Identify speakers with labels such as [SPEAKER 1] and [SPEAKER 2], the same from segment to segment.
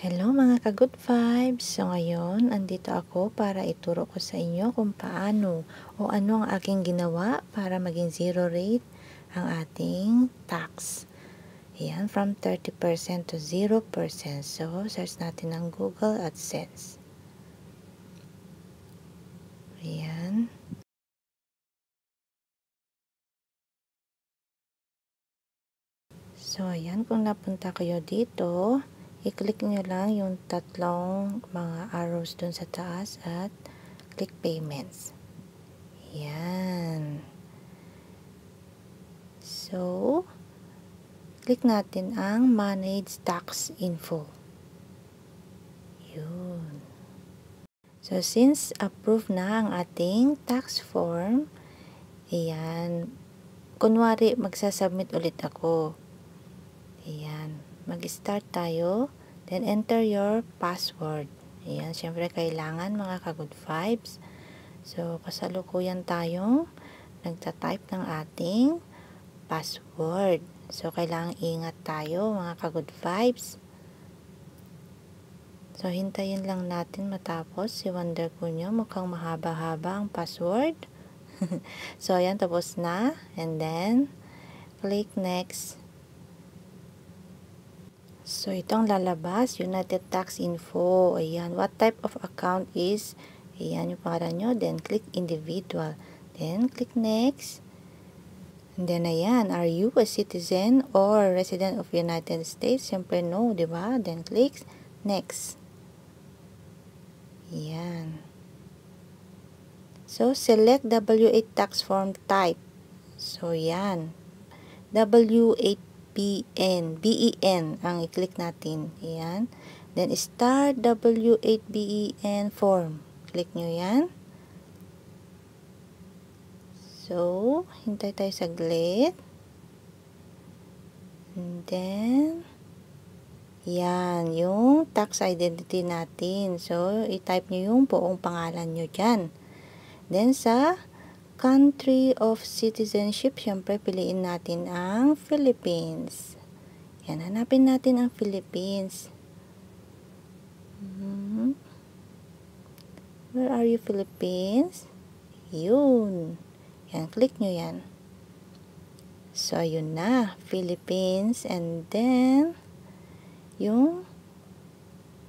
[SPEAKER 1] Hello mga ka-good vibes! So ngayon, andito ako para ituro ko sa inyo kung paano o ano ang aking ginawa para maging zero rate ang ating tax. Ayan, from 30% to 0%. So, search natin ang Google AdSense. Ayan. So, ayan, kung napunta kayo dito, i-click nyo lang yung tatlong mga arrows dun sa taas at click payments. Yan. So, click natin ang manage tax info. Yun. So, since approved na ang ating tax form, ayan, kunwari magsasubmit ulit ako. Ayan, mag-start tayo. Then, enter your password. Ayan, syempre kailangan mga ka-good vibes. So, kasalukuyan tayong nagta-type ng ating password. So, kailangan ingat tayo mga ka-good vibes. So, hintayin lang natin matapos si Wonder Cunyo. Mukhang mahaba-haba ang password. so, ayan, tapos na. And then, click next. So, itong lalabas, United Tax Info. Ayan, what type of account is? Ayan yung pangalan nyo. Then, click individual. Then, click next. And then, ayan, are you a citizen or resident of United States? Siyempre, no, di ba? Then, click next. Ayan. So, select W8 tax form type. So, ayan. W8 BN, BEN ang i-click natin. Ayan. Then, star W8BEN form. Click nyo yan. So, hintay tayo saglit. And then, yan, yung tax identity natin. So, i-type nyo yung buong pangalan nyo dyan. Then, sa country of citizenship, syempre piliin natin ang Philippines. Yan, hanapin natin ang Philippines. Mm-hmm. Where are you, Philippines? Yun. Yan, click nyo yan. So, yun na. Philippines. And then, yung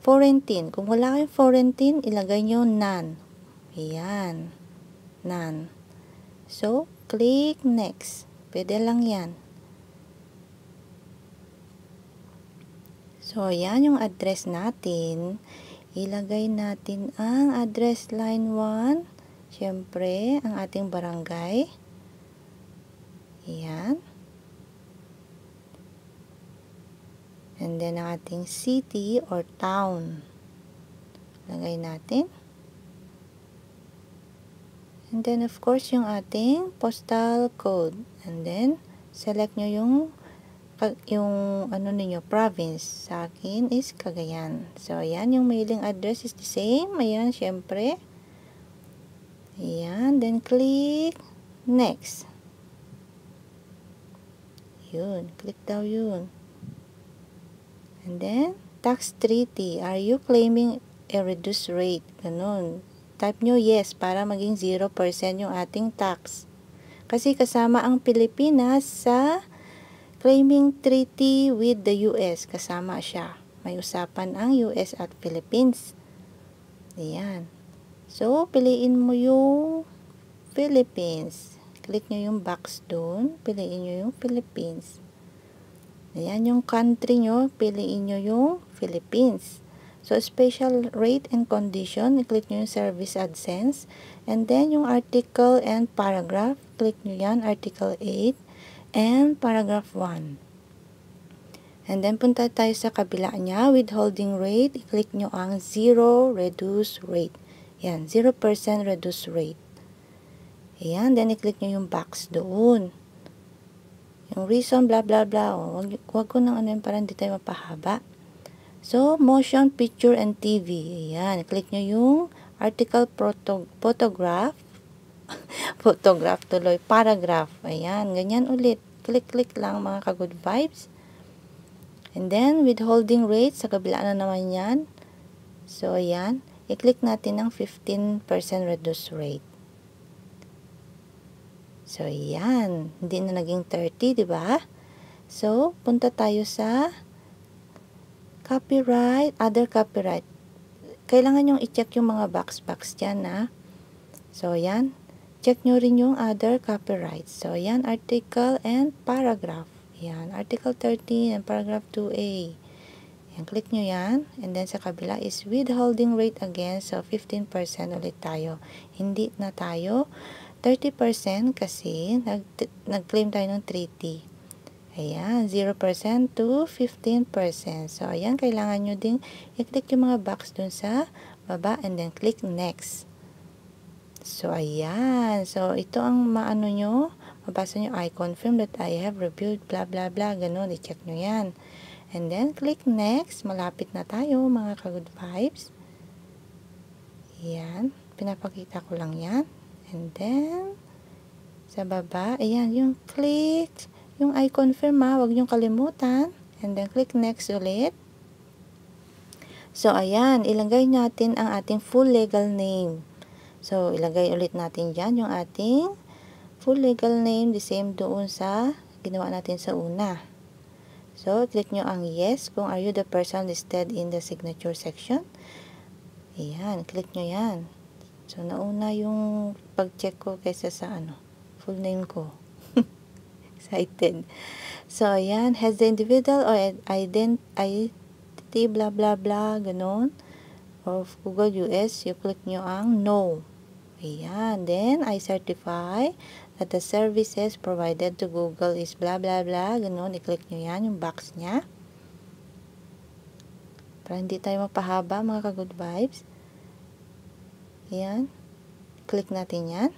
[SPEAKER 1] quarantine. Kung wala kayong quarantine, ilagay nyo none. Ayan. None. So, click next. Pwede lang yan. So, yan yung address natin. Ilagay natin ang address line 1. Siyempre, ang ating barangay. Ayan. And then, ang ating city or town. Lagay natin. And then, of course, yung ating postal code. And then, select nyo yung, yung ano ninyo, province. Sa akin is Cagayan. So, ayan, yung mailing address is the same. Ayan, syempre. Ayan, then click next. Yun, click daw yun. And then, tax treaty. Are you claiming a reduced rate? Ganun type nyo yes para maging 0% yung ating tax. Kasi kasama ang Pilipinas sa claiming treaty with the US. Kasama siya. May usapan ang US at Philippines. Ayan. So, piliin mo yung Philippines. Click nyo yung box doon. Piliin nyo yung Philippines. Ayan, yung country nyo, piliin nyo yung Philippines. So, special rate and condition, click nyo yung service AdSense. And then, yung article and paragraph, click nyo yan, article 8 and paragraph 1. And then, punta tayo sa kabila niya, withholding rate, i-click nyo ang 0 reduce rate. Yan, 0% reduce rate. Ayan, then i-click nyo yung box doon. Yung reason, blah, blah, blah. Oh, o, wag, wag ko nang ano yun, parang hindi tayo mapahaba. So, motion picture and TV. Ayan, click nyo yung article photo photograph. photograph tuloy, paragraph. Ayan, ganyan ulit. Click-click lang mga ka-good vibes. And then, withholding rate, sa kabila na naman yan. So, ayan. I-click natin ng 15% reduce rate. So, ayan. Hindi na naging 30, di ba? So, punta tayo sa Copyright, other copyright. Kailangan yung i-check yung mga box-box dyan ha. So, yan. Check nyo rin yung other copyright. So, yan, article and paragraph. Yan, article 13 and paragraph 2a. Yan, click nyo yan. And then sa kabila is withholding rate again. So, 15% ulit tayo. Hindi na tayo 30% kasi nag-claim tayo ng treaty. Ayan, 0% to 15%. So, ayan, kailangan nyo ding i-click yung mga box dun sa baba and then click next. So, ayan. So, ito ang maano nyo. Mabasa nyo, I confirm that I have reviewed, blah, blah, blah. Ganun, i-check nyo yan. And then, click next. Malapit na tayo, mga ka-good vibes. Ayan. Pinapakita ko lang yan. And then, sa baba, ayan, yung click yung I confirm ha, huwag nyong kalimutan. And then click next ulit. So, ayan, ilagay natin ang ating full legal name. So, ilagay ulit natin dyan yung ating full legal name, the same doon sa ginawa natin sa una. So, click nyo ang yes kung are you the person listed in the signature section. Ayan, click nyo yan. So, nauna yung pag-check ko kaysa sa ano, full name ko excited. So, ayan. Has the individual or identity, blah, blah, blah, ganun, of Google US, you click nyo ang no. Ayan. Then, I certify that the services provided to Google is blah, blah, blah, ganun. I-click nyo yan, yung box niya. Para hindi tayo mapahaba, mga ka-good vibes. Ayan. Click natin yan.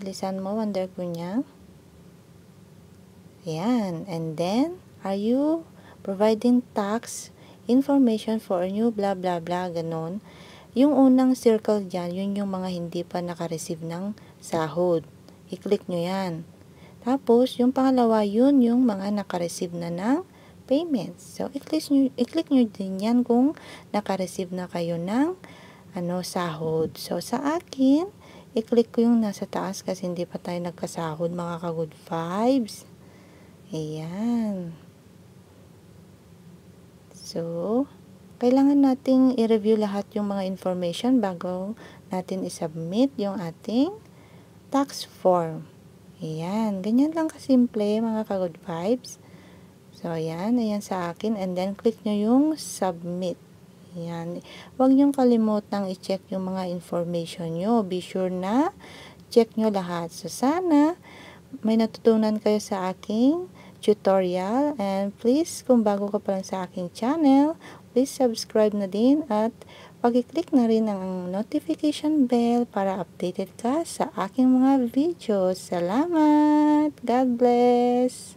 [SPEAKER 1] Bilisan mo, Wonder Kunyang. Ayan. And then, are you providing tax information for a new blah blah blah, ganon. Yung unang circle dyan, yun yung mga hindi pa nakareceive ng sahod. I-click nyo yan. Tapos, yung pangalawa, yun yung mga nakareceive na ng payments. So, i-click nyo, i-click nyo din yan kung nakareceive na kayo ng ano, sahod. So, sa akin, i-click ko yung nasa taas kasi hindi pa tayo nagkasahod mga ka-good vibes. Ayan. So, kailangan nating i-review lahat yung mga information bago natin i-submit yung ating tax form. Ayan. Ganyan lang kasimple mga ka-good vibes. So, ayan. Ayan sa akin. And then, click nyo yung submit. Ayan. Huwag nyong kalimutang i-check yung mga information nyo. Be sure na check nyo lahat. So, sana may natutunan kayo sa aking tutorial. And please, kung bago ka pa lang sa aking channel, please subscribe na din at pag-click na rin ang notification bell para updated ka sa aking mga videos. Salamat! God bless!